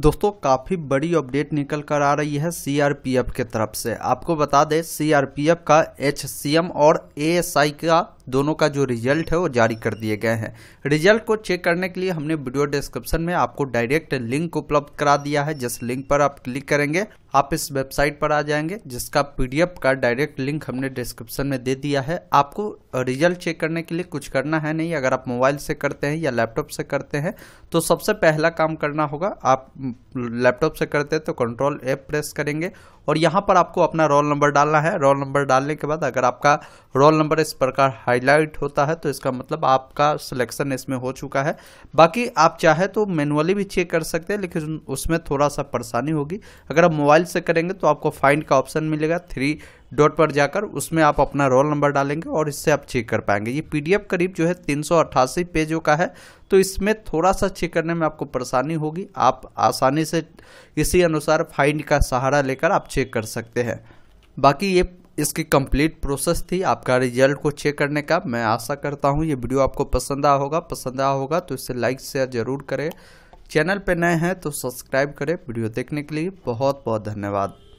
दोस्तों काफ़ी बड़ी अपडेट निकल कर आ रही है सीआरपीएफ के तरफ से आपको बता दें सीआरपीएफ का एचसीएम और एएसआई का दोनों का जो रिजल्ट है वो जारी कर दिए गए हैं रिजल्ट को चेक करने के लिए हमने वीडियो डिस्क्रिप्शन में आपको डायरेक्ट लिंक उपलब्ध करा दिया है जिस लिंक पर आप क्लिक करेंगे आप इस वेबसाइट पर आ जाएंगे जिसका पीडीएफ का डायरेक्ट लिंक हमने डिस्क्रिप्शन में दे दिया है आपको रिजल्ट चेक करने के लिए कुछ करना है नहीं अगर आप मोबाइल से करते हैं या लैपटॉप से करते हैं तो सबसे पहला काम करना होगा आप लैपटॉप से करते हैं तो कंट्रोल एप प्रेस करेंगे और यहाँ पर आपको अपना रोल नंबर डालना है रोल नंबर डालने के बाद अगर आपका रोल नंबर इस प्रकार हाई हाईलाइट होता है तो इसका मतलब आपका सिलेक्शन इसमें हो चुका है बाकी आप चाहे तो मैनुअली भी चेक कर सकते हैं लेकिन उसमें थोड़ा सा परेशानी होगी अगर आप मोबाइल से करेंगे तो आपको फाइंड का ऑप्शन मिलेगा थ्री डॉट पर जाकर उसमें आप अपना रोल नंबर डालेंगे और इससे आप चेक कर पाएंगे ये पीडीएफ करीब जो है तीन पेजों का है तो इसमें थोड़ा सा चेक करने में आपको परेशानी होगी आप आसानी से इसी अनुसार फाइंड का सहारा लेकर आप चेक कर सकते हैं बाकी ये इसकी कंप्लीट प्रोसेस थी आपका रिजल्ट को चेक करने का मैं आशा करता हूँ ये वीडियो आपको पसंद आ होगा पसंद आ होगा तो इसे लाइक शेयर जरूर करें चैनल पर नए हैं तो सब्सक्राइब करें वीडियो देखने के लिए बहुत बहुत धन्यवाद